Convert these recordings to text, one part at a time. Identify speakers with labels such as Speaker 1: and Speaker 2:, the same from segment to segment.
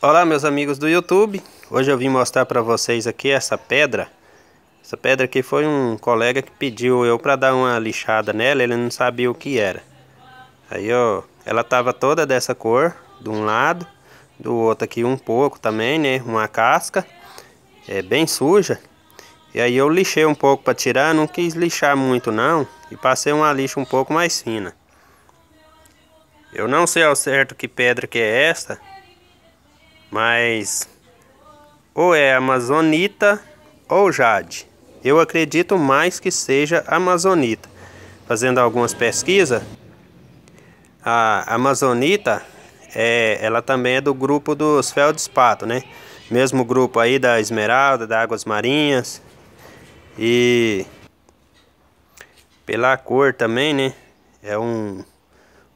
Speaker 1: Olá meus amigos do YouTube, hoje eu vim mostrar para vocês aqui essa pedra Essa pedra aqui foi um colega que pediu eu para dar uma lixada nela, ele não sabia o que era Aí ó, ela tava toda dessa cor, de um lado, do outro aqui um pouco também né, uma casca É bem suja E aí eu lixei um pouco para tirar, não quis lixar muito não E passei uma lixa um pouco mais fina Eu não sei ao certo que pedra que é essa mas ou é amazonita ou jade. Eu acredito mais que seja amazonita. Fazendo algumas pesquisas, a amazonita é, ela também é do grupo dos feldspato, né? Mesmo grupo aí da esmeralda, da águas marinhas e pela cor também, né? É um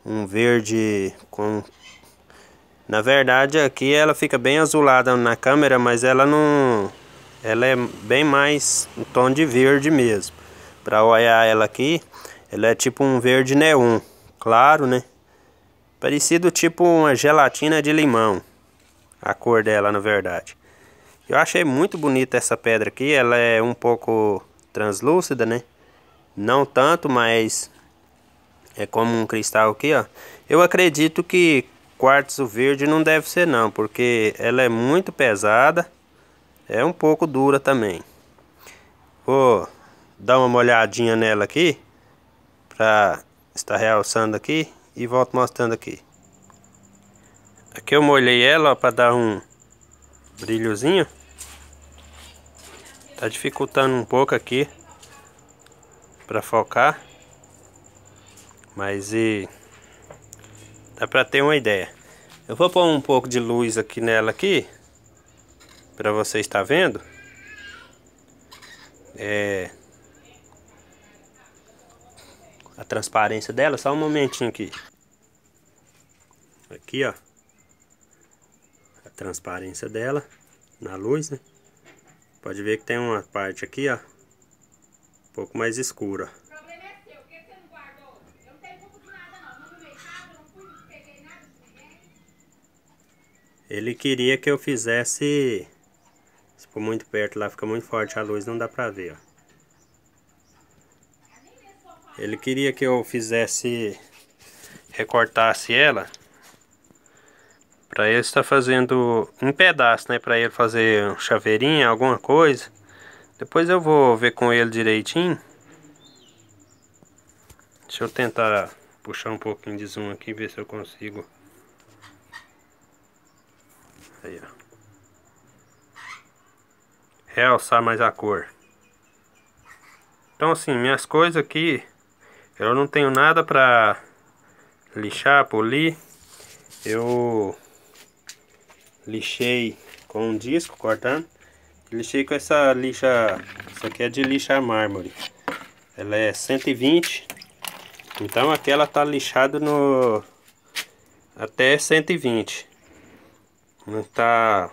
Speaker 1: um verde com na verdade, aqui ela fica bem azulada na câmera, mas ela não... Ela é bem mais um tom de verde mesmo. Pra olhar ela aqui, ela é tipo um verde neon, claro, né? Parecido tipo uma gelatina de limão. A cor dela, na verdade. Eu achei muito bonita essa pedra aqui. Ela é um pouco translúcida, né? Não tanto, mas é como um cristal aqui, ó. Eu acredito que quartzo verde não deve ser não, porque ela é muito pesada, é um pouco dura também. Vou dar uma molhadinha nela aqui, pra estar realçando aqui e volto mostrando aqui. Aqui eu molhei ela para dar um brilhozinho. Tá dificultando um pouco aqui para focar. Mas e é pra ter uma ideia. Eu vou pôr um pouco de luz aqui nela aqui. Pra você estar vendo. É... A transparência dela, só um momentinho aqui. Aqui, ó. A transparência dela na luz, né? Pode ver que tem uma parte aqui, ó. Um pouco mais escura, Ele queria que eu fizesse... Se for muito perto lá, fica muito forte a luz, não dá pra ver, ó. Ele queria que eu fizesse recortasse ela para ele estar fazendo em pedaço, né, para ele fazer um chaveirinho, alguma coisa. Depois eu vou ver com ele direitinho. Deixa eu tentar puxar um pouquinho de zoom aqui ver se eu consigo Aí, ó. Realçar é mais a cor. Então, assim, minhas coisas aqui, eu não tenho nada pra lixar, polir. Eu lixei com um disco, cortando. Lixei com essa lixa, isso aqui é de lixa mármore. Ela é 120, então aqui ela tá lixada no até 120 não tá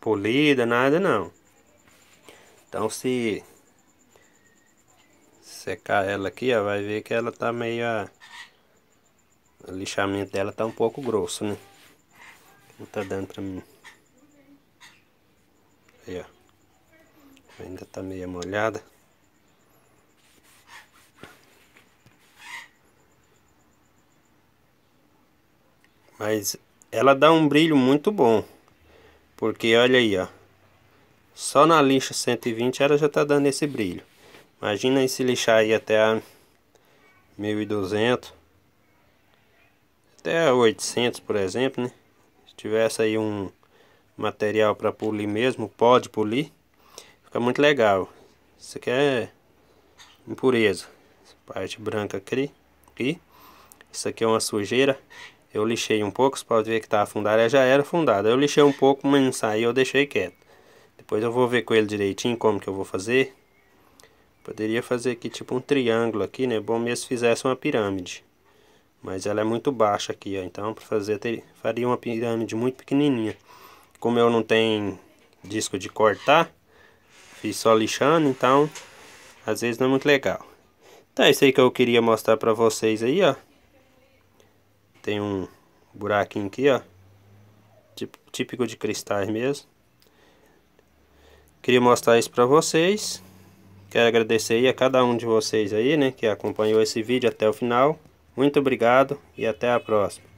Speaker 1: polida, nada não. Então se secar ela aqui, ó, vai ver que ela tá meio... A... O lixamento dela tá um pouco grosso, né? Não tá dando pra mim. Aí, ó. Ainda tá meio molhada. Mas ela dá um brilho muito bom. Porque olha aí, ó. Só na lixa 120 ela já tá dando esse brilho. Imagina se lixar aí até a 1200. Até a 800, por exemplo, né? Se tivesse aí um material para polir mesmo, pode polir. Fica muito legal. Isso aqui é impureza. Essa parte branca aqui. Isso aqui é uma sujeira. Eu lixei um pouco, você pode ver que tá afundada. ela é, já era afundada. Eu lixei um pouco, mas não saiu, eu deixei quieto. Depois eu vou ver com ele direitinho como que eu vou fazer. Poderia fazer aqui tipo um triângulo aqui, né? Bom mesmo se fizesse uma pirâmide. Mas ela é muito baixa aqui, ó. Então para fazer, ter, faria uma pirâmide muito pequenininha. Como eu não tenho disco de cortar, fiz só lixando, então às vezes não é muito legal. Então é isso aí que eu queria mostrar pra vocês aí, ó. Tem um buraquinho aqui, ó. Tipo, típico de cristais mesmo. Queria mostrar isso pra vocês. Quero agradecer aí a cada um de vocês aí, né? Que acompanhou esse vídeo até o final. Muito obrigado e até a próxima.